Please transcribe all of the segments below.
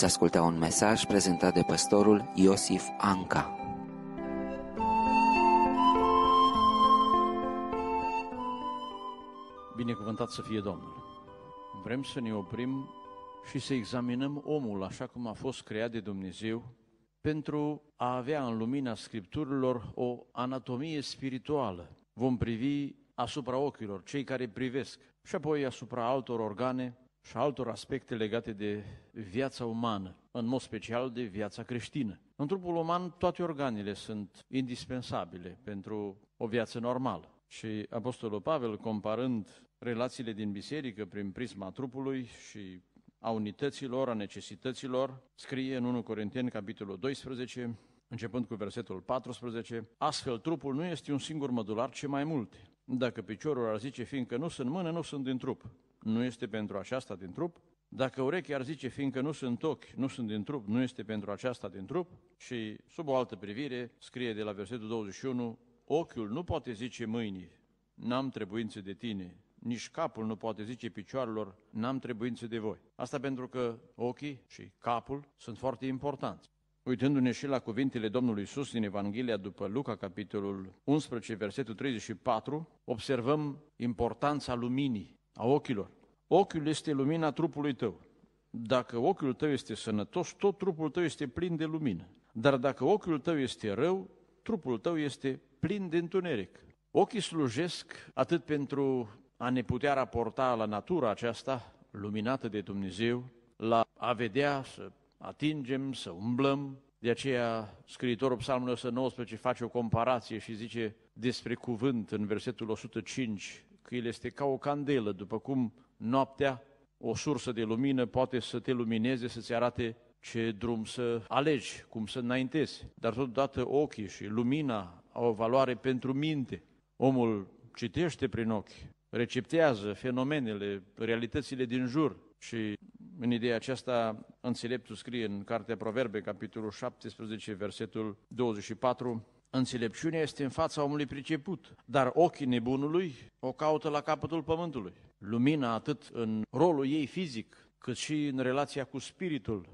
veți asculta un mesaj prezentat de pastorul Iosif Anca. Binecuvântat să fie Domnul! Vrem să ne oprim și să examinăm omul așa cum a fost creat de Dumnezeu pentru a avea în lumina Scripturilor o anatomie spirituală. Vom privi asupra ochilor, cei care privesc, și apoi asupra altor organe, și altor aspecte legate de viața umană, în mod special de viața creștină. În trupul uman toate organele sunt indispensabile pentru o viață normală. Și Apostolul Pavel, comparând relațiile din biserică prin prisma trupului și a unităților, a necesităților, scrie în 1 Corinteni, capitolul 12, începând cu versetul 14, astfel trupul nu este un singur mădular, ci mai multe. Dacă piciorul ar zice, fiindcă nu sunt mână, nu sunt din trup, nu este pentru aceasta din trup, dacă urechea ar zice, fiindcă nu sunt ochi, nu sunt din trup, nu este pentru aceasta din trup, și sub o altă privire scrie de la versetul 21, ochiul nu poate zice mâinii, n-am trebuințe de tine, nici capul nu poate zice picioarelor, n-am trebuințe de voi. Asta pentru că ochii și capul sunt foarte importanți. Uitându-ne și la cuvintele Domnului Isus din Evanghelia după Luca, capitolul 11, versetul 34, observăm importanța luminii, a ochilor. Ochiul este lumina trupului tău. Dacă ochiul tău este sănătos, tot trupul tău este plin de lumină. Dar dacă ochiul tău este rău, trupul tău este plin de întuneric. Ochii slujesc atât pentru a ne putea raporta la natura aceasta luminată de Dumnezeu, la a vedea, să atingem, să umblăm. De aceea, scriitorul Psalmului 119 face o comparație și zice despre cuvânt în versetul 105 că el este ca o candelă, după cum noaptea, o sursă de lumină poate să te lumineze, să-ți arate ce drum să alegi, cum să înaintezi. Dar totodată ochii și lumina au o valoare pentru minte. Omul citește prin ochi, receptează fenomenele, realitățile din jur și în ideea aceasta înțeleptul scrie în Cartea Proverbe, capitolul 17, versetul 24, Înțelepciunea este în fața omului priceput, dar ochii nebunului o caută la capătul pământului. Lumina, atât în rolul ei fizic, cât și în relația cu spiritul,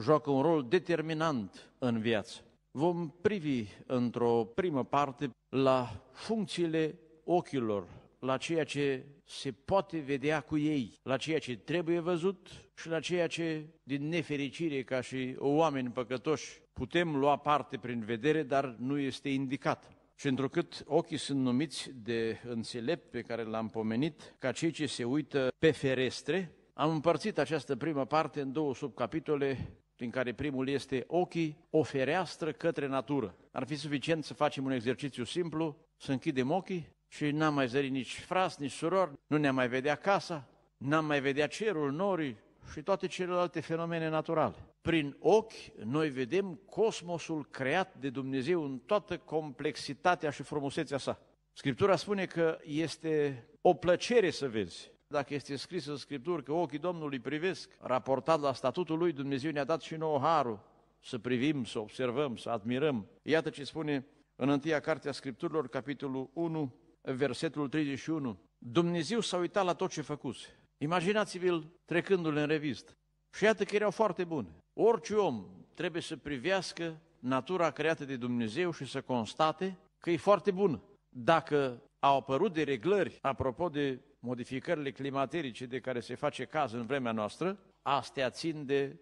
joacă un rol determinant în viață. Vom privi într-o primă parte la funcțiile ochilor, la ceea ce se poate vedea cu ei, la ceea ce trebuie văzut și la ceea ce, din nefericire, ca și oameni păcătoși, putem lua parte prin vedere, dar nu este indicat. Și întrucât ochii sunt numiți de înțelept pe care l-am pomenit, ca cei ce se uită pe ferestre, am împărțit această primă parte în două subcapitole, prin care primul este ochii, o fereastră către natură. Ar fi suficient să facem un exercițiu simplu, să închidem ochii și n-am mai zărit nici fras, nici suror, nu ne-am mai vedea casa, n-am mai vedea cerul, norii și toate celelalte fenomene naturale. Prin ochi noi vedem cosmosul creat de Dumnezeu în toată complexitatea și frumusețea sa. Scriptura spune că este o plăcere să vezi. Dacă este scris în Scriptură că ochii Domnului privesc, raportat la statutul lui, Dumnezeu ne-a dat și nouă harul să privim, să observăm, să admirăm. Iată ce spune în întâia carte a Scripturilor, capitolul 1, versetul 31. Dumnezeu s-a uitat la tot ce făcuse. Imaginați-vă trecându-l în revistă. Și iată că erau foarte bune. Orice om trebuie să privească natura creată de Dumnezeu și să constate că e foarte bună. Dacă au apărut de reglări, apropo de modificările climaterice de care se face caz în vremea noastră, astea țin de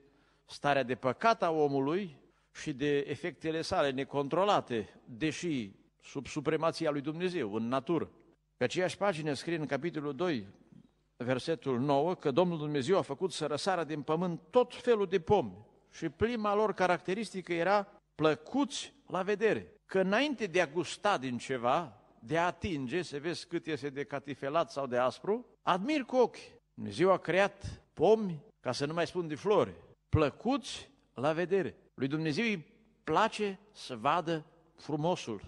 starea de păcat a omului și de efectele sale necontrolate, deși sub supremația lui Dumnezeu, în natură. Pe aceeași pagină scrie în capitolul 2, versetul 9, că Domnul Dumnezeu a făcut să răsară din pământ tot felul de pomi și prima lor caracteristică era plăcuți la vedere. Că înainte de a gusta din ceva, de a atinge, să vezi cât este de catifelat sau de aspru, admir cu ochi. Dumnezeu a creat pomi, ca să nu mai spun de flori, plăcuți la vedere. Lui Dumnezeu îi place să vadă frumosul,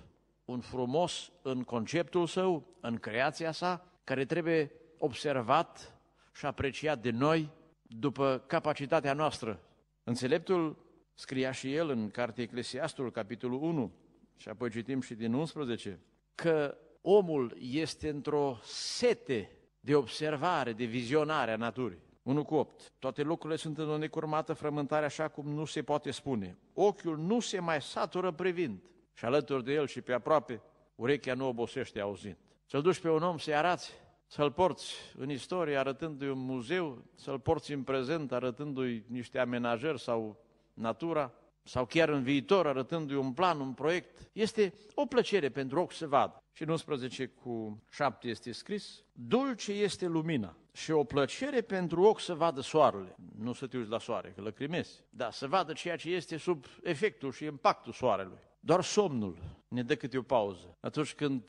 un frumos în conceptul său, în creația sa, care trebuie observat și apreciat de noi după capacitatea noastră. Înțeleptul scria și el în cartea Eclesiastul, capitolul 1, și apoi citim și din 11, că omul este într-o sete de observare, de vizionare a naturii. 1 cu 8. Toate lucrurile sunt în o necurmată frământare așa cum nu se poate spune. Ochiul nu se mai satură privind și alături de el și pe aproape, urechea nu obosește auzind. Să-l duci pe un om să-i arați să-l porți în istorie arătându-i un muzeu, să-l porți în prezent arătându-i niște amenajări sau natura, sau chiar în viitor arătându-i un plan, un proiect. Este o plăcere pentru ochi să vadă. Și în 11 cu 7 este scris, dulce este lumina și o plăcere pentru ochi să vadă soarele. Nu să te uiți la soare, că lăcrimezi, dar să vadă ceea ce este sub efectul și impactul soarelui. Doar somnul ne dă câte o pauză. Atunci când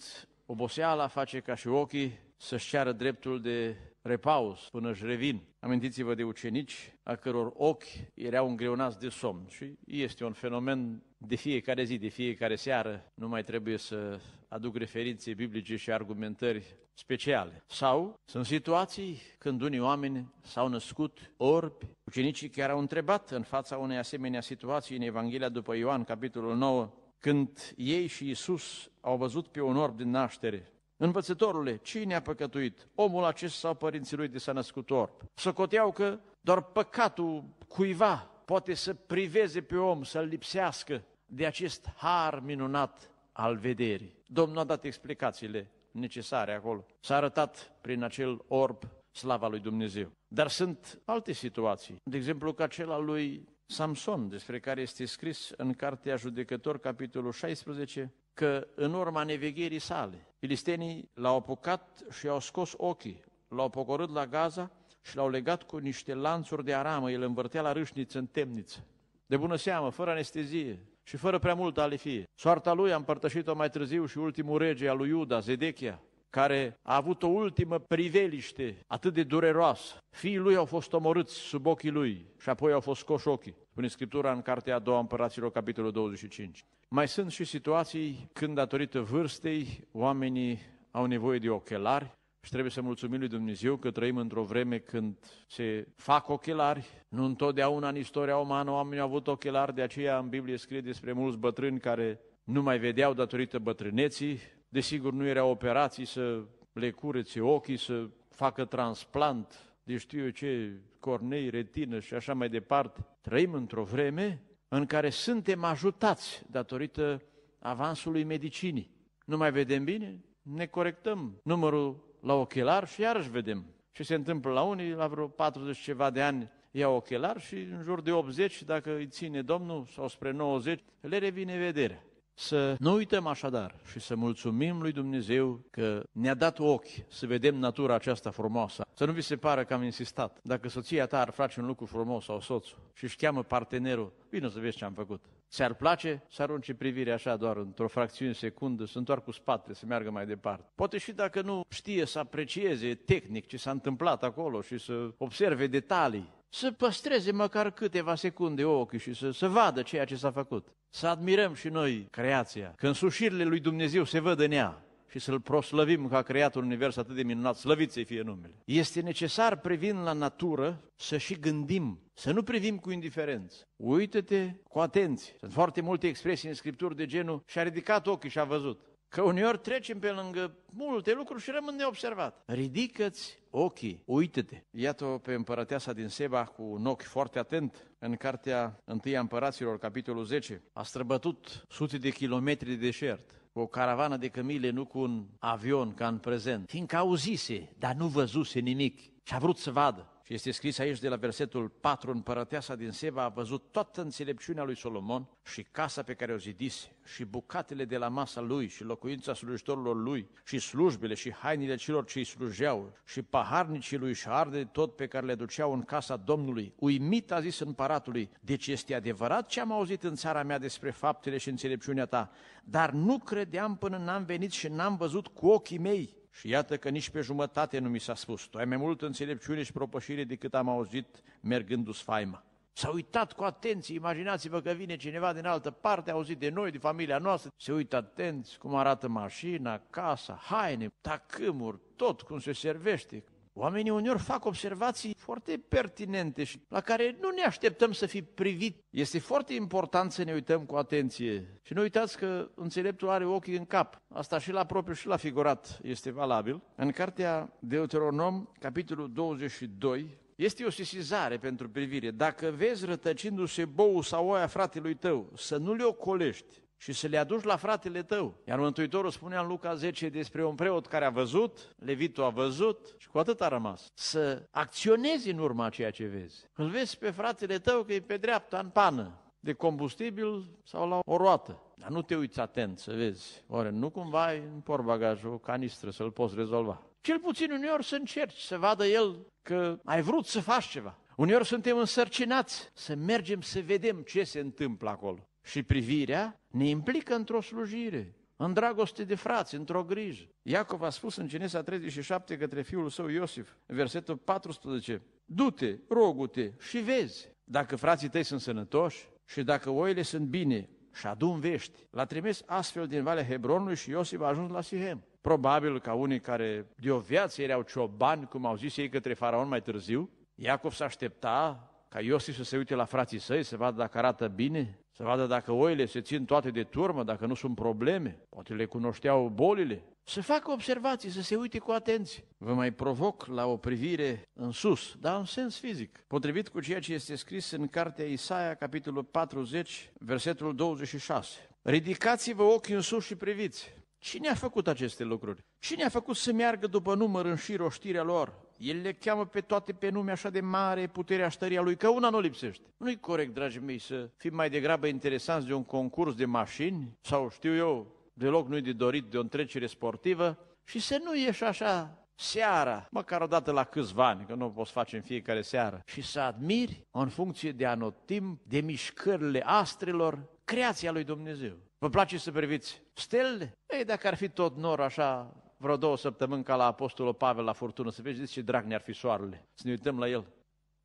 oboseala face ca și ochii să-și ceară dreptul de repaus până își revin. Amintiți-vă de ucenici a căror ochi erau îngreunați de somn și este un fenomen de fiecare zi, de fiecare seară, nu mai trebuie să aduc referințe biblice și argumentări speciale. Sau sunt situații când unii oameni s-au născut orbi. Ucenicii chiar au întrebat în fața unei asemenea situații în Evanghelia după Ioan, capitolul 9, când ei și Isus au văzut pe un orb din naștere Învățătorule, cine a păcătuit? Omul acesta sau părinții lui de s-a născut orb? coteau că doar păcatul cuiva poate să priveze pe om, să-l lipsească de acest har minunat al vederii. Domnul a dat explicațiile necesare acolo. S-a arătat prin acel orb slava lui Dumnezeu. Dar sunt alte situații. De exemplu, ca cel al lui Samson, despre care este scris în Cartea Judecător, capitolul 16, că în urma nevegherii sale, filistenii l-au apucat și i-au scos ochii, l-au pocorât la Gaza și l-au legat cu niște lanțuri de aramă, el învârtea la râșniță în temniță. De bună seamă, fără anestezie și fără prea multă alifie. Soarta lui a împărtășit-o mai târziu și ultimul rege al lui Iuda, Zedechia, care a avut o ultimă priveliște atât de dureroasă. Fiii lui au fost omorâți sub ochii lui și apoi au fost scoși ochii. Spune Scriptura în Cartea a doua Împăraților, capitolul 25. Mai sunt și situații când, datorită vârstei, oamenii au nevoie de ochelari și trebuie să mulțumim lui Dumnezeu că trăim într-o vreme când se fac ochelari. Nu întotdeauna în istoria umană oamenii au avut ochelari, de aceea în Biblie scrie despre mulți bătrâni care nu mai vedeau datorită bătrâneții. Desigur, nu erau operații să le curețe ochii, să facă transplant, de știu eu ce cornei, retină și așa mai departe, trăim într-o vreme în care suntem ajutați datorită avansului medicinii. Nu mai vedem bine? Ne corectăm numărul la ochelar și iarăși vedem. Ce se întâmplă la unii, la vreo 40 ceva de ani, ia ochelar și în jur de 80, dacă îi ține Domnul, sau spre 90, le revine vederea. Să nu uităm așadar și să mulțumim lui Dumnezeu că ne-a dat ochi să vedem natura aceasta frumoasă. Să nu vi se pară că am insistat. Dacă soția ta ar face un lucru frumos sau soțul și își cheamă partenerul, vino să vezi ce am făcut. Ți-ar place să arunce privirea așa doar într-o fracțiune secundă, să întoarcă cu spatele, să meargă mai departe. Poate și dacă nu știe să aprecieze tehnic ce s-a întâmplat acolo și să observe detalii, să păstreze măcar câteva secunde ochii și să, să vadă ceea ce s-a făcut. Să admirăm și noi creația, că însușirile lui Dumnezeu se văd în ea și să-L proslăvim că a creat un univers atât de minunat, slăvit să fie numele. Este necesar privind la natură să și gândim să nu privim cu indiferență. Uită-te cu atenție. Sunt foarte multe expresii în Scripturi de genul și-a ridicat ochii și a văzut. Că uneori trecem pe lângă multe lucruri și rămân neobservat. Ridică-ți ochii, uită-te. Iată-o pe împărăteasa din Seba cu un ochi foarte atent în cartea 1 Împăraților, capitolul 10. A străbătut sute de kilometri de deșert cu o caravană de cămile, nu cu un avion ca în prezent, fiindcă auzise, dar nu văzuse nimic și a vrut să vadă. Și este scris aici de la versetul 4, împărăteasa din Seba a văzut toată înțelepciunea lui Solomon și casa pe care o zidise și bucatele de la masa lui și locuința slujitorilor lui și slujbele și hainile celor ce îi slujeau și paharnicii lui și arde tot pe care le duceau în casa Domnului. Uimit a zis împăratului, deci este adevărat ce am auzit în țara mea despre faptele și înțelepciunea ta, dar nu credeam până n-am venit și n-am văzut cu ochii mei și iată că nici pe jumătate nu mi s-a spus, tu ai mai mult înțelepciune și propășire decât am auzit mergându-ți faima. S-a uitat cu atenție, imaginați-vă că vine cineva din altă parte, a auzit de noi, de familia noastră, se uită atenți cum arată mașina, casa, haine, tacâmuri, tot cum se servește, Oamenii uneori fac observații foarte pertinente și la care nu ne așteptăm să fi privit. Este foarte important să ne uităm cu atenție. Și nu uitați că înțeleptul are ochii în cap. Asta și la propriu și la figurat este valabil. În cartea Deuteronom, capitolul 22, este o sesizare pentru privire. Dacă vezi rătăcindu-se bou sau oaia fratelui tău, să nu le ocolești, și să le aduci la fratele tău. Iar Mântuitorul spunea în Luca 10 despre un preot care a văzut, Levitul a văzut și cu atât a rămas. Să acționezi în urma ceea ce vezi. Îl vezi pe fratele tău că e pe dreapta, în pană, de combustibil sau la o roată. Dar nu te uiți atent să vezi. Oare nu cumva ai în porbagajul o canistră să-l poți rezolva. Cel puțin uneori să încerci, să vadă el că ai vrut să faci ceva. Uneori suntem însărcinați să mergem să vedem ce se întâmplă acolo. Și privirea ne implică într-o slujire, în dragoste de frați, într-o grijă. Iacov a spus în Genesa 37 către fiul său Iosif, versetul 14, Du-te, rogu-te și vezi dacă frații tăi sunt sănătoși și dacă oile sunt bine și adun vești. L-a trimis astfel din Valea Hebronului și Iosif a ajuns la Sihem. Probabil ca unii care de o viață erau ciobani, cum au zis ei către faraon mai târziu, Iacov s-aștepta ca Iosif să se uite la frații săi, să vadă dacă arată bine, să vadă dacă oile se țin toate de turmă, dacă nu sunt probleme. Poate le cunoșteau bolile. Să facă observații, să se uite cu atenție. Vă mai provoc la o privire în sus, dar în sens fizic. Potrivit cu ceea ce este scris în cartea Isaia, capitolul 40, versetul 26. Ridicați-vă ochii în sus și priviți. Cine a făcut aceste lucruri? Cine a făcut să meargă după număr în șir oștirea lor? El le cheamă pe toate pe nume așa de mare, puterea stăria lui, că una nu lipsește. Nu-i corect, dragii mei, să fim mai degrabă interesanți de un concurs de mașini sau, știu eu, deloc nu-i de dorit de o întrecere sportivă și să nu ieși așa seara, măcar o dată la câțiva ani, că nu o poți face în fiecare seară, și să admiri, în funcție de anotimp, de mișcările astrelor, creația lui Dumnezeu. Vă place să priviți stelele? Ei, dacă ar fi tot nor așa vreo două săptămâni ca la Apostolul Pavel la furtună, să vezi ce drag ne-ar fi soarele, să ne uităm la el.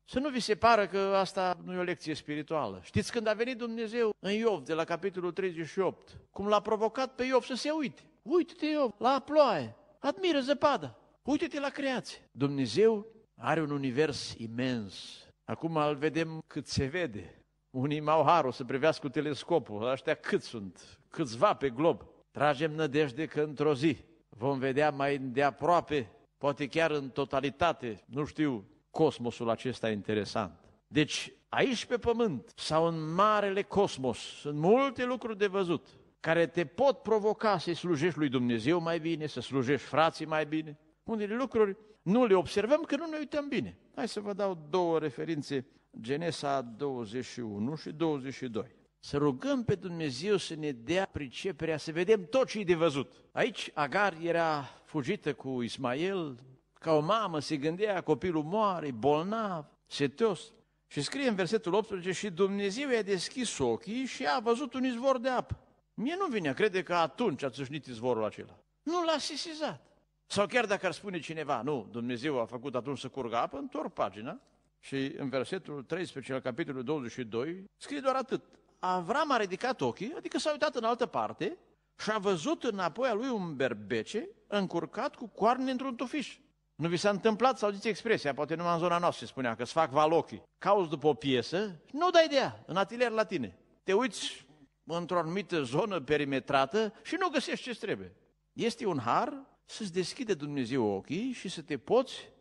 Să nu vi se pară că asta nu e o lecție spirituală. Știți când a venit Dumnezeu în Iov, de la capitolul 38, cum l-a provocat pe Iov să se uite. Uite-te, Iov, la ploaie, admiră zăpada, uite-te la creație. Dumnezeu are un univers imens. Acum îl vedem cât se vede, unii m-au harul să privească cu telescopul, ăștia cât sunt, câțiva pe glob. Tragem nădejde că într-o zi vom vedea mai de aproape, poate chiar în totalitate, nu știu, cosmosul acesta interesant. Deci, aici pe pământ sau în marele cosmos, sunt multe lucruri de văzut care te pot provoca să-i slujești lui Dumnezeu mai bine, să slujești frații mai bine. Unele lucruri nu le observăm că nu ne uităm bine. Hai să vă dau două referințe Genesa 21 și 22. Să rugăm pe Dumnezeu să ne dea priceperea, să vedem tot ce e de văzut. Aici Agar era fugită cu Ismael, ca o mamă se gândea, copilul moare, bolnav, setos. Și scrie în versetul 18, și Dumnezeu i-a deschis ochii și a văzut un izvor de apă. Mie nu vine, crede că atunci a țâșnit izvorul acela. Nu l-a sesizat. Sau chiar dacă ar spune cineva, nu, Dumnezeu a făcut atunci să curgă apă, întorc pagina și în versetul 13 al capitolul 22 scrie doar atât. Avram a ridicat ochii, adică s-a uitat în altă parte și a văzut înapoi a lui un berbece încurcat cu coarne într-un tufiș. Nu vi s-a întâmplat, să auziți expresia, poate numai în zona noastră se spunea, că îți fac valochii. Cauți după o piesă, nu dai de ea, în atelier la tine. Te uiți într-o anumită zonă perimetrată și nu găsești ce trebuie. Este un har să-ți deschide Dumnezeu ochii și să te poți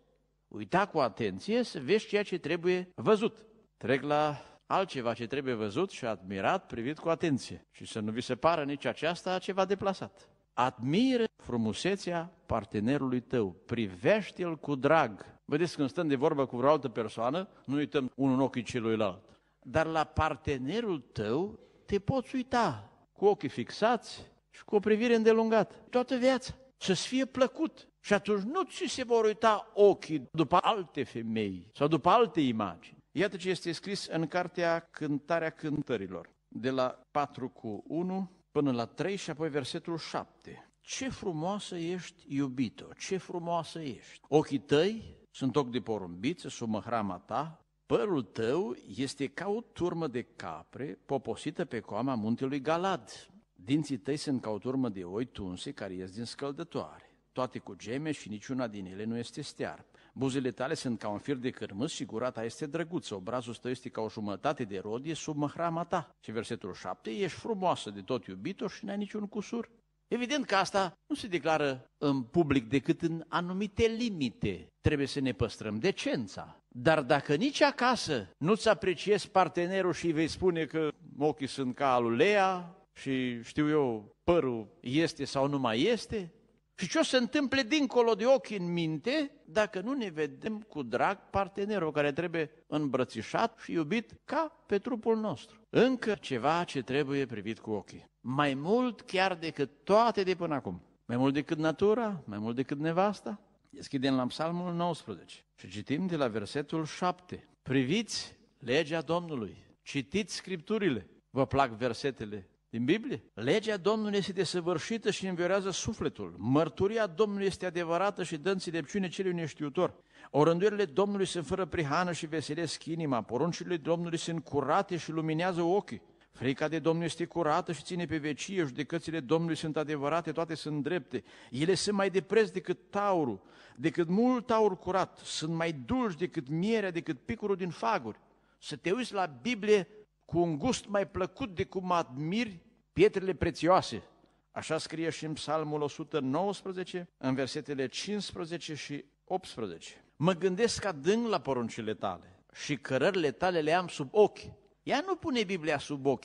uita cu atenție să vezi ceea ce trebuie văzut. Trec la altceva ce trebuie văzut și admirat, privit cu atenție. Și să nu vi se pară nici aceasta ceva deplasat. Admiră frumusețea partenerului tău, privește-l cu drag. Vedeți, când stăm de vorbă cu vreo altă persoană, nu uităm unul în ochii celuilalt. Dar la partenerul tău te poți uita cu ochii fixați și cu o privire îndelungată, toată viața. Să-ți fie plăcut și atunci nu ți se vor uita ochii după alte femei sau după alte imagini. Iată ce este scris în cartea Cântarea Cântărilor, de la 4 cu 1 până la 3 și apoi versetul 7. Ce frumoasă ești, iubito, ce frumoasă ești! Ochii tăi sunt ochi de porumbiță, măhrama ta, părul tău este ca o turmă de capre poposită pe coama muntelui Galad. Dinții tăi sunt ca o turmă de oi tunse care ies din scăldătoare toate cu geme și niciuna din ele nu este stear. Buzele tale sunt ca un fir de cărmâz și gura ta este drăguță, obrazul tău este ca o jumătate de rodie sub măhrama ta. Și versetul 7, ești frumoasă de tot iubito și n-ai niciun cusur. Evident că asta nu se declară în public decât în anumite limite. Trebuie să ne păstrăm decența. Dar dacă nici acasă nu-ți apreciezi partenerul și îi vei spune că ochii sunt ca alulea și știu eu, părul este sau nu mai este, și ce o să întâmple dincolo de ochi în minte dacă nu ne vedem cu drag partenerul care trebuie îmbrățișat și iubit ca pe trupul nostru? Încă ceva ce trebuie privit cu ochii. Mai mult chiar decât toate de până acum. Mai mult decât natura, mai mult decât nevasta. Deschidem la psalmul 19 și citim de la versetul 7. Priviți legea Domnului, citiți scripturile. Vă plac versetele din Biblie. Legea Domnului este desăvârșită și înviorează sufletul. Mărturia Domnului este adevărată și dă înțelepciune celui neștiutor. Orânduierile Domnului sunt fără prihană și veselesc inima. Poruncile Domnului sunt curate și luminează ochii. Frica de Domnul este curată și ține pe vecie, judecățile Domnului sunt adevărate, toate sunt drepte. Ele sunt mai de preț decât taurul, decât mult taur curat, sunt mai dulci decât mierea, decât picurul din faguri. Să te uiți la Biblie cu un gust mai plăcut de cum admiri pietrele prețioase. Așa scrie și în Psalmul 119, în versetele 15 și 18. Mă gândesc adânc la poruncile tale și cărările tale le am sub ochi. Ea nu pune Biblia sub ochi,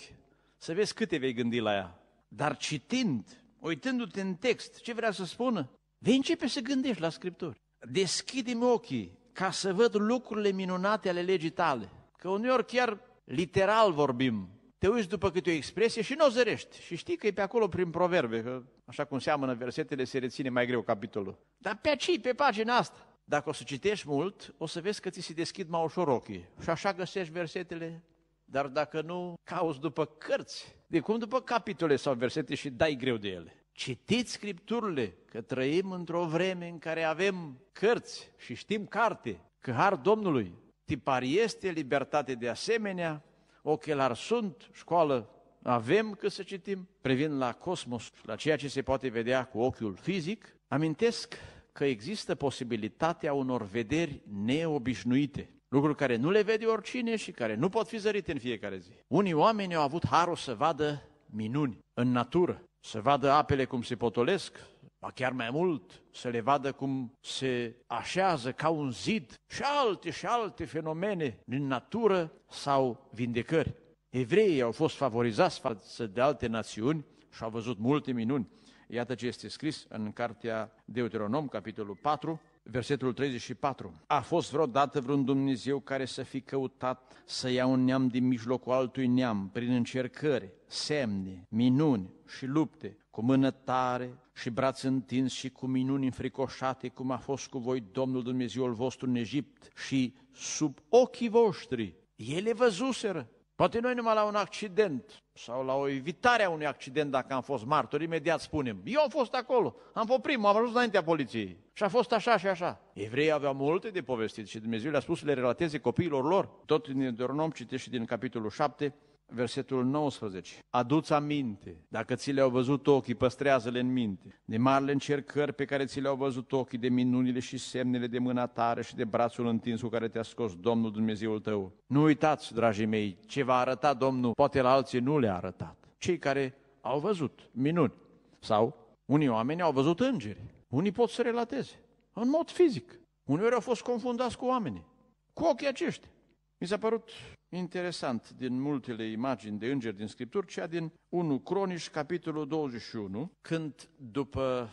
să vezi câte vei gândi la ea. Dar citind, uitându-te în text, ce vrea să spună? Vei începe să gândești la Scripturi. Deschide-mi ochii ca să văd lucrurile minunate ale legii tale. Că uneori chiar literal vorbim, te uiți după câte o expresie și nu o zărești. Și știi că e pe acolo prin proverbe, că așa cum seamănă versetele, se reține mai greu capitolul. Dar pe aici, pe pagina asta. Dacă o să citești mult, o să vezi că ți se deschid mai ușor ochii. Și așa găsești versetele, dar dacă nu, cauți după cărți. De cum după capitole sau versete și dai greu de ele. Citiți Scripturile, că trăim într-o vreme în care avem cărți și știm carte, că har Domnului. Tipar este libertate de asemenea, ochelari sunt, școală avem că să citim, privind la cosmos, la ceea ce se poate vedea cu ochiul fizic, amintesc că există posibilitatea unor vederi neobișnuite, lucruri care nu le vede oricine și care nu pot fi zărite în fiecare zi. Unii oameni au avut harul să vadă minuni în natură, să vadă apele cum se potolesc, ba chiar mai mult să le vadă cum se așează ca un zid și alte și alte fenomene din natură sau vindecări. Evreii au fost favorizați față de alte națiuni și au văzut multe minuni. Iată ce este scris în cartea Deuteronom, capitolul 4, versetul 34. A fost vreodată vreun Dumnezeu care să fi căutat să ia un neam din mijlocul altui neam prin încercări, semne, minuni și lupte cu mână tare și braț întins și cu minuni înfricoșate, cum a fost cu voi Domnul Dumnezeul vostru în Egipt și sub ochii voștri. Ele văzuseră. Poate noi numai la un accident sau la o evitare a unui accident, dacă am fost martori, imediat spunem, eu am fost acolo, am fost primul, am ajuns înaintea poliției și a fost așa și așa. Evreii aveau multe de povestit și Dumnezeu le-a spus să le relateze copiilor lor. Tot din Deuteronom citește din capitolul 7, versetul 19. Aduți aminte, dacă ți le-au văzut ochii, păstrează-le în minte, de marile încercări pe care ți le-au văzut ochii, de minunile și semnele de mâna tare și de brațul întins cu care te-a scos Domnul Dumnezeul tău. Nu uitați, dragii mei, ce va arăta Domnul, poate la alții nu le-a arătat. Cei care au văzut minuni sau unii oameni au văzut îngeri, unii pot să relateze, în mod fizic. Uneori au fost confundați cu oamenii, cu ochii aceștia. Mi s-a părut interesant din multele imagini de îngeri din Scripturi, cea din 1 Cronici, capitolul 21, când după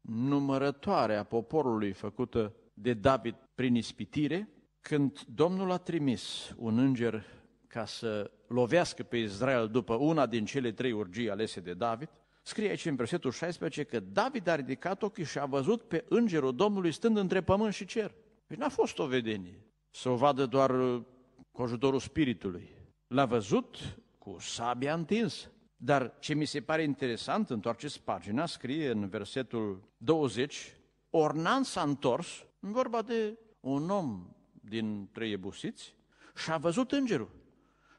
numărătoarea poporului făcută de David prin ispitire, când Domnul a trimis un înger ca să lovească pe Israel după una din cele trei urgii alese de David, scrie aici în versetul 16 că David a ridicat ochii și a văzut pe îngerul Domnului stând între pământ și cer. Deci n-a fost o vedenie. Să o vadă doar cu ajutorul Spiritului. L-a văzut cu sabia întins. Dar ce mi se pare interesant, întoarceți pagina, scrie în versetul 20, Ornan s-a întors, în vorba de un om din trei ebusiți, și a văzut îngerul.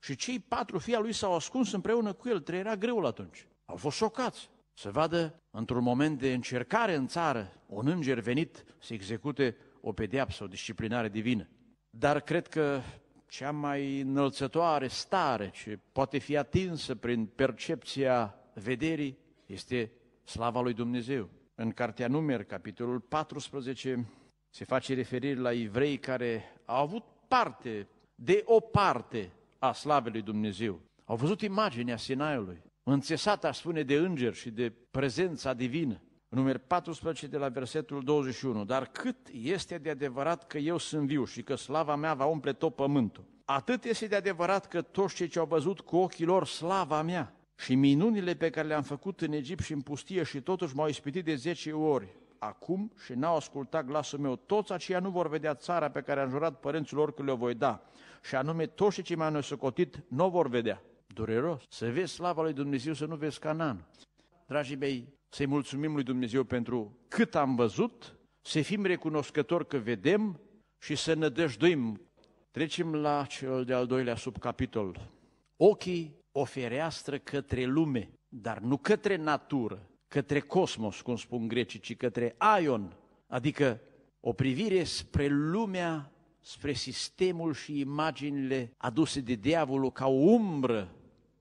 Și cei patru fii al lui s-au ascuns împreună cu el, trei era greul atunci. Au fost șocați să vadă, într-un moment de încercare în țară, un înger venit să execute o pedeapsă, o disciplinare divină. Dar cred că cea mai înălțătoare stare ce poate fi atinsă prin percepția vederii este slava lui Dumnezeu. În Cartea Numeri, capitolul 14, se face referire la evrei care au avut parte, de o parte, a slavei lui Dumnezeu. Au văzut imaginea Sinaiului, înțesată, aș spune, de îngeri și de prezența divină. Numărul 14 de la versetul 21. Dar cât este de adevărat că eu sunt viu și că slava mea va umple tot pământul, atât este de adevărat că toți cei ce au văzut cu ochii lor slava mea și minunile pe care le-am făcut în Egipt și în pustie și totuși m-au ispitit de 10 ori, acum și n-au ascultat glasul meu, toți aceia nu vor vedea țara pe care am jurat părinților că le-o voi da, și anume toți cei ce mi-au nesocotit nu vor vedea. Dureros. Să vezi slava lui Dumnezeu, să nu vezi Canaan dragii mei, să-i mulțumim lui Dumnezeu pentru cât am văzut, să fim recunoscători că vedem și să ne dăjduim. Trecem la cel de-al doilea subcapitol. Ochii o fereastră către lume, dar nu către natură, către cosmos, cum spun grecii, ci către aion, adică o privire spre lumea, spre sistemul și imaginile aduse de diavolul ca o umbră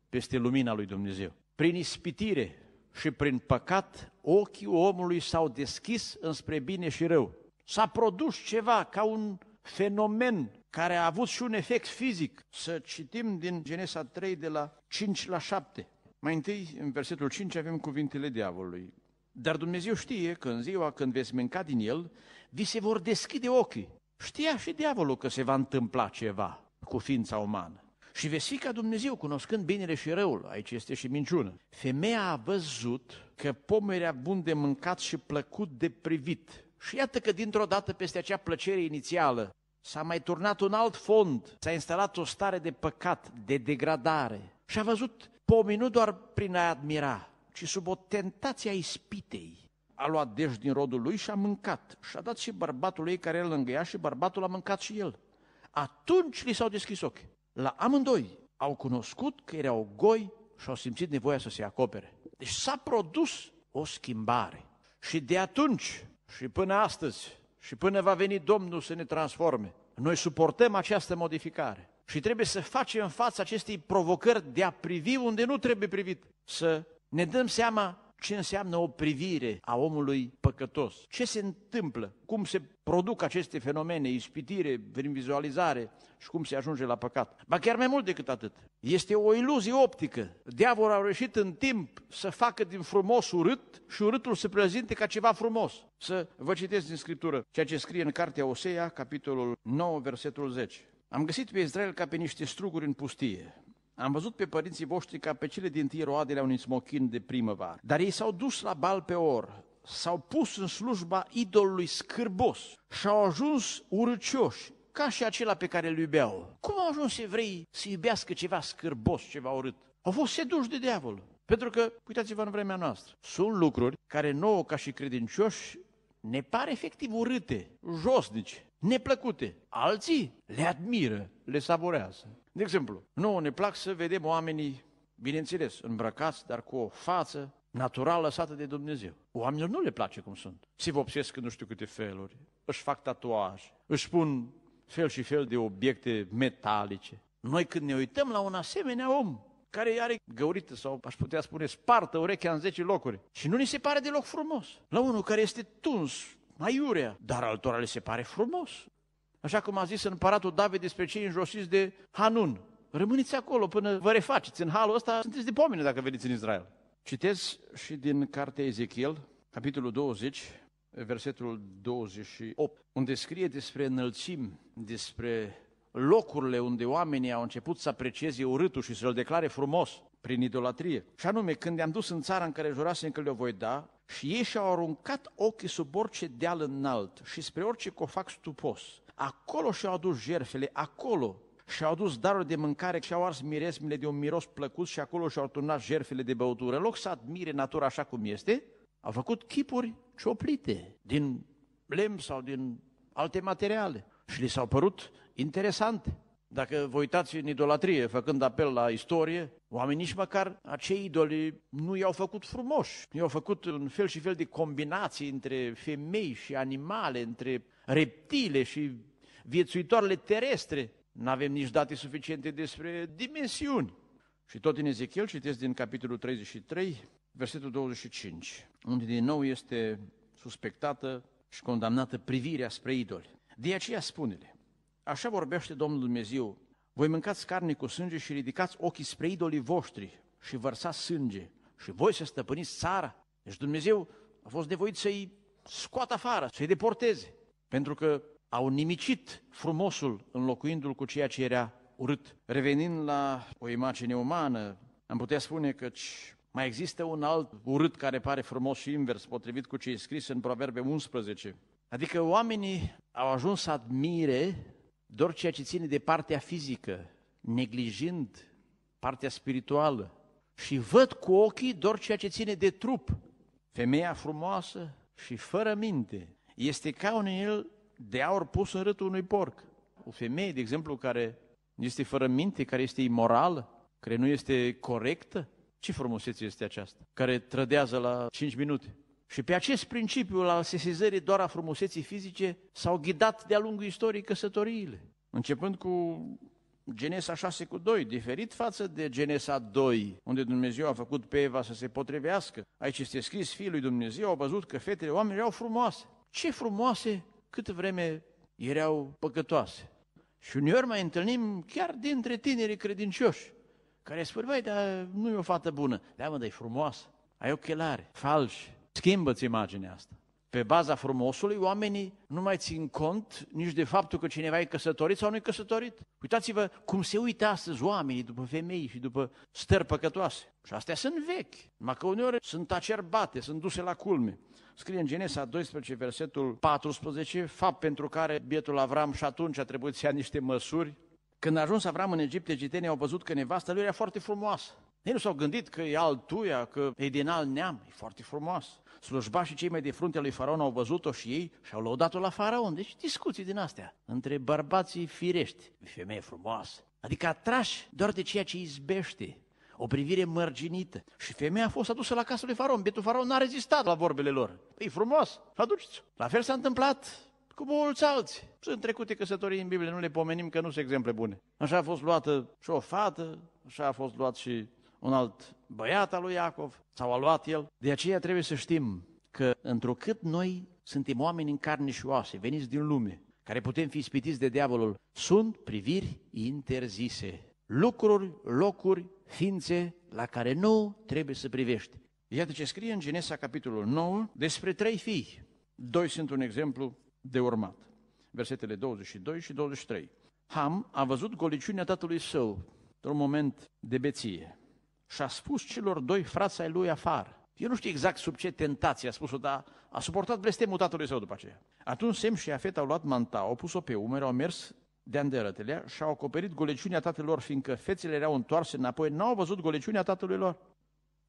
peste lumina lui Dumnezeu. Prin ispitire, și prin păcat ochii omului s-au deschis înspre bine și rău. S-a produs ceva ca un fenomen care a avut și un efect fizic. Să citim din Genesa 3 de la 5 la 7. Mai întâi, în versetul 5, avem cuvintele diavolului. Dar Dumnezeu știe că în ziua când veți mânca din el, vi se vor deschide ochii. Știa și diavolul că se va întâmpla ceva cu ființa umană. Și veți fi ca Dumnezeu, cunoscând binele și răul. Aici este și minciună. Femeia a văzut că pomul era bun de mâncat și plăcut de privit. Și iată că dintr-o dată, peste acea plăcere inițială, s-a mai turnat un alt fond, s-a instalat o stare de păcat, de degradare. Și a văzut pomii nu doar prin a admira, ci sub o tentație a ispitei a luat deș din rodul lui și a mâncat. Și a dat și bărbatul ei care îl lângâia și bărbatul a mâncat și el. Atunci li s-au deschis ochii la amândoi au cunoscut că erau goi și au simțit nevoia să se acopere. Deci s-a produs o schimbare. Și de atunci și până astăzi și până va veni Domnul să ne transforme, noi suportăm această modificare. Și trebuie să facem față acestei provocări de a privi unde nu trebuie privit. Să ne dăm seama ce înseamnă o privire a omului păcătos, ce se întâmplă, cum se produc aceste fenomene, ispitire prin vizualizare și cum se ajunge la păcat. Ba chiar mai mult decât atât, este o iluzie optică. Diavolul a reușit în timp să facă din frumos urât și urâtul se prezinte ca ceva frumos. Să vă citesc din Scriptură ceea ce scrie în Cartea Osea, capitolul 9, versetul 10. Am găsit pe Israel ca pe niște struguri în pustie am văzut pe părinții voștri ca pe cele din tâi roadele unui smochin de primăvară. Dar ei s-au dus la bal pe or, s-au pus în slujba idolului scârbos și au ajuns urâcioși, ca și acela pe care îl iubeau. Cum au ajuns evrei să iubească ceva scârbos, ceva urât? Au fost seduși de diavol. Pentru că, uitați-vă în vremea noastră, sunt lucruri care nouă, ca și credincioși, ne pare efectiv urâte, josnici, neplăcute. Alții le admiră, le saborează. De exemplu, nu ne plac să vedem oamenii, bineînțeles, îmbrăcați, dar cu o față naturală lăsată de Dumnezeu. Oamenilor nu le place cum sunt. Se vopsesc în nu știu câte feluri, își fac tatuaje, își pun fel și fel de obiecte metalice. Noi când ne uităm la un asemenea om, care are găurită sau, aș putea spune, spartă urechea în 10 locuri și nu ni se pare deloc frumos. La unul care este tuns, mai urea, dar altora le se pare frumos. Așa cum a zis în paratul David despre cei înjosiți de Hanun. Rămâneți acolo până vă refaceți. În halul ăsta sunteți de pomeni dacă veniți în Israel. Citez și din cartea Ezechiel, capitolul 20, versetul 28, unde scrie despre înălțim, despre locurile unde oamenii au început să aprecieze urâtul și să-l declare frumos prin idolatrie. Și anume, când i am dus în țara în care jurasem că le voi da, și ei și-au aruncat ochii sub orice deal înalt și spre orice cofac stupos Acolo și-au adus jerfele, acolo și-au adus darul de mâncare, și-au ars miresmile de un miros plăcut și acolo și-au turnat jerfele de băutură. În loc să admire natura așa cum este, au făcut chipuri cioplite din lemn sau din alte materiale și li s-au părut interesante. Dacă vă uitați în idolatrie, făcând apel la istorie, oamenii nici măcar acei idoli nu i-au făcut frumoși. I-au făcut un fel și fel de combinații între femei și animale, între reptile și viețuitoarele terestre. Nu avem nici date suficiente despre dimensiuni. Și tot în Ezechiel, citesc din capitolul 33, versetul 25, unde din nou este suspectată și condamnată privirea spre idoli. De aceea spune-le, Așa vorbește Domnul Dumnezeu. Voi mâncați carne cu sânge și ridicați ochii spre idolii voștri și vărsați sânge și voi să stăpâniți țara. Deci Dumnezeu a fost nevoit să-i scoată afară, să-i deporteze, pentru că au nimicit frumosul înlocuindu-l cu ceea ce era urât. Revenind la o imagine umană, am putea spune că mai există un alt urât care pare frumos și invers, potrivit cu ce e scris în Proverbe 11. Adică oamenii au ajuns să admire doar ceea ce ține de partea fizică, neglijând partea spirituală și văd cu ochii doar ceea ce ține de trup. Femeia frumoasă și fără minte este ca un el de aur pus în rătul unui porc. O femeie, de exemplu, care este fără minte, care este imorală, care nu este corectă, ce frumusețe este aceasta? Care trădează la 5 minute. Și pe acest principiu al sesizării doar a frumuseții fizice s-au ghidat de-a lungul istoriei căsătoriile. Începând cu Genesa 6 cu 2, diferit față de Genesa 2, unde Dumnezeu a făcut pe Eva să se potrivească. Aici este scris, Fiul lui Dumnezeu au văzut că fetele oamenilor erau frumoase. Ce frumoase cât vreme erau păcătoase. Și uneori mai întâlnim chiar dintre tinerii credincioși, care spun, băi, dar nu e o fată bună. Da, mă, dar e frumoasă, ai ochelare, falși, Schimbă-ți imaginea asta. Pe baza frumosului, oamenii nu mai țin cont nici de faptul că cineva e căsătorit sau nu e căsătorit. Uitați-vă cum se uită astăzi oamenii după femei și după stări păcătoase. Și astea sunt vechi, numai că uneori sunt acerbate, sunt duse la culme. Scrie în Genesa 12, versetul 14, fapt pentru care bietul Avram și atunci a trebuit să ia niște măsuri. Când a ajuns Avram în Egipt, egiptenii au văzut că nevasta lui era foarte frumoasă. Ei nu s-au gândit că e altuia, că e din alt neam, e foarte frumos. Slujbașii cei mai de frunte lui faraon au văzut-o și ei și au lăudat-o la faraon. Deci discuții din astea între bărbații firești, femeie frumoasă. Adică atrași doar de ceea ce izbește, o privire mărginită. Și femeia a fost adusă la casa lui faraon. Bietul faraon n-a rezistat la vorbele lor. E frumos, aduceți La fel s-a întâmplat cu mulți alții. Sunt trecute căsătorii în Biblie, nu le pomenim că nu sunt exemple bune. Așa a fost luată și o fată, așa a fost luat și un alt băiat al lui Iacov, sau a luat el. De aceea trebuie să știm că întrucât noi suntem oameni în carne și oase, veniți din lume, care putem fi spitiți de diavolul, sunt priviri interzise. Lucruri, locuri, ființe la care nu trebuie să privești. Iată ce scrie în Genesa, capitolul 9, despre trei fii. Doi sunt un exemplu de urmat. Versetele 22 și 23. Ham a văzut goliciunea tatălui său într-un moment de beție și a spus celor doi frați ai lui afară. Eu nu știu exact sub ce tentație a spus-o, dar a suportat blestemul tatălui său după aceea. Atunci Sem și Afet au luat manta, au pus-o pe umeri, au mers de de și au acoperit goleciunea tatălor, fiindcă fețele erau întoarse înapoi, n-au văzut goleciunea tatălui lor.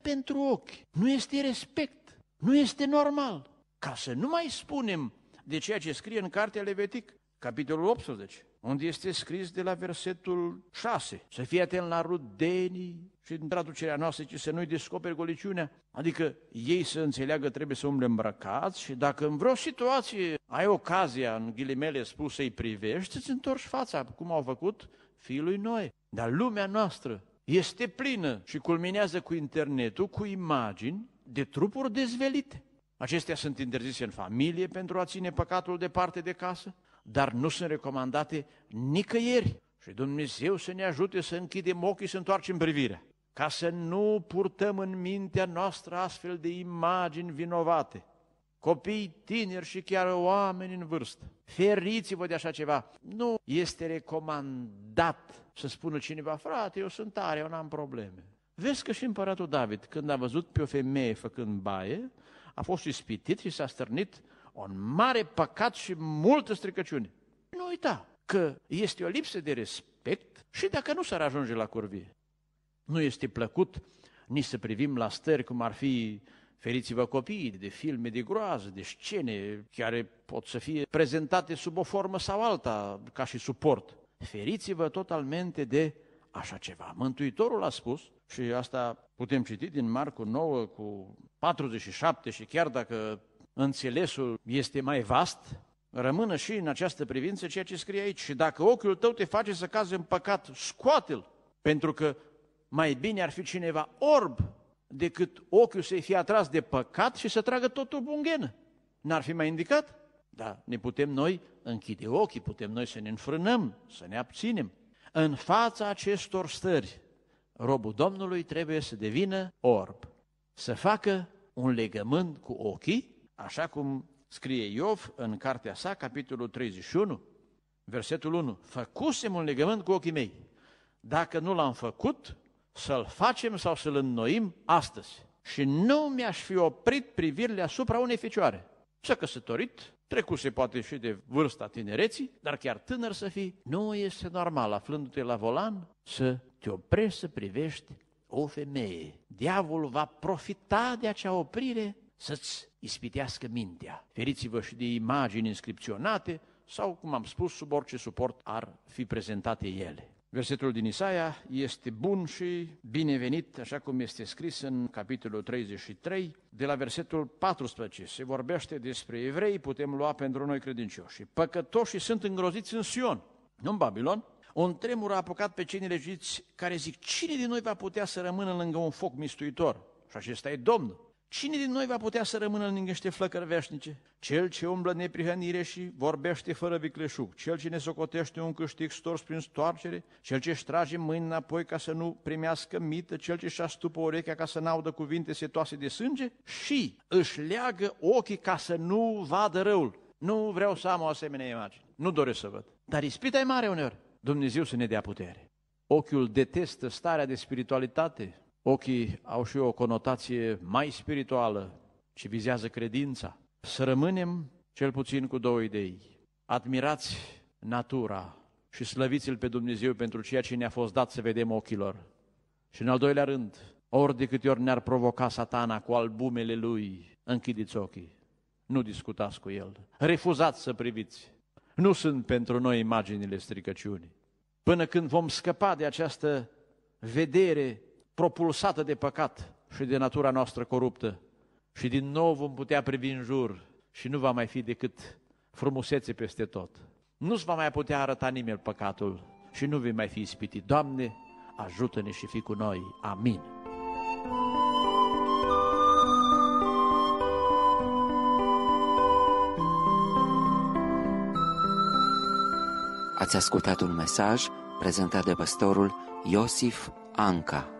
Pentru ochi. Nu este respect. Nu este normal. Ca să nu mai spunem de ceea ce scrie în cartea Levitic, capitolul 18 unde este scris de la versetul 6. Să fie atent la rudenii și în traducerea noastră ce să nu-i descoperi goliciunea. Adică ei să înțeleagă trebuie să umble îmbrăcați și dacă în vreo situație ai ocazia, în ghilimele spus, să-i privești, îți întorci fața, cum au făcut fiul lui Noe. Dar lumea noastră este plină și culminează cu internetul, cu imagini de trupuri dezvelite. Acestea sunt interzise în familie pentru a ține păcatul departe de casă dar nu sunt recomandate nicăieri. Și Dumnezeu să ne ajute să închidem ochii și să întoarcem privirea, ca să nu purtăm în mintea noastră astfel de imagini vinovate. Copii tineri și chiar oameni în vârstă, feriți-vă de așa ceva. Nu este recomandat să spună cineva, frate, eu sunt tare, eu n-am probleme. Vezi că și împăratul David, când a văzut pe o femeie făcând baie, a fost ispitit și s-a stârnit un mare păcat și multă stricăciune. Nu uita că este o lipsă de respect și dacă nu s-ar ajunge la curvie. Nu este plăcut nici să privim la stări cum ar fi feriți-vă copiii de filme de groază, de scene care pot să fie prezentate sub o formă sau alta ca și suport. Feriți-vă totalmente de așa ceva. Mântuitorul a spus, și asta putem citi din Marcu 9 cu 47 și chiar dacă înțelesul este mai vast, rămână și în această privință ceea ce scrie aici. Și dacă ochiul tău te face să cazi în păcat, scoate-l, pentru că mai bine ar fi cineva orb decât ochiul să-i fie atras de păcat și să tragă totul bunghenă. N-ar fi mai indicat? Da, ne putem noi închide ochii, putem noi să ne înfrânăm, să ne abținem. În fața acestor stări, robul Domnului trebuie să devină orb, să facă un legământ cu ochii Așa cum scrie Iov în cartea sa, capitolul 31, versetul 1, făcusem un legământ cu ochii mei. Dacă nu l-am făcut, să-l facem sau să-l înnoim astăzi. Și nu mi-aș fi oprit privirile asupra unei fecioare. S-a căsătorit, trecuse poate și de vârsta tinereții, dar chiar tânăr să fii, nu este normal, aflându-te la volan, să te oprești să privești o femeie. Diavolul va profita de acea oprire să-ți ispitească mintea. Feriți-vă și de imagini inscripționate sau, cum am spus, sub orice suport ar fi prezentate ele. Versetul din Isaia este bun și binevenit, așa cum este scris în capitolul 33, de la versetul 14. Se vorbește despre evrei, putem lua pentru noi credincioși. Păcătoșii sunt îngroziți în Sion, nu în Babilon. Un tremur a apucat pe cei nelegiți care zic, cine din noi va putea să rămână lângă un foc mistuitor? Și acesta e Domnul. Cine din noi va putea să rămână în niște flăcări veșnice? Cel ce umblă neprihănire și vorbește fără vicleșug, cel ce ne socotește un câștig stors prin stoarcere, cel ce își trage mâini înapoi ca să nu primească mită, cel ce își astupă urechea ca să n-audă cuvinte setoase de sânge și își leagă ochii ca să nu vadă răul. Nu vreau să am o asemenea imagine, nu doresc să văd. Dar ispita e mare uneori. Dumnezeu să ne dea putere. Ochiul detestă starea de spiritualitate, ochii au și o conotație mai spirituală și vizează credința. Să rămânem cel puțin cu două idei. Admirați natura și slăviți-L pe Dumnezeu pentru ceea ce ne-a fost dat să vedem ochilor. Și în al doilea rând, ori de câte ori ne-ar provoca satana cu albumele lui, închideți ochii. Nu discutați cu el. Refuzați să priviți. Nu sunt pentru noi imaginile stricăciunii. Până când vom scăpa de această vedere propulsată de păcat și de natura noastră coruptă. Și din nou vom putea privi în jur și nu va mai fi decât frumusețe peste tot. nu se va mai putea arăta nimeni păcatul și nu vei mai fi ispitit. Doamne, ajută-ne și fi cu noi. Amin. Ați ascultat un mesaj prezentat de pastorul Iosif Anca.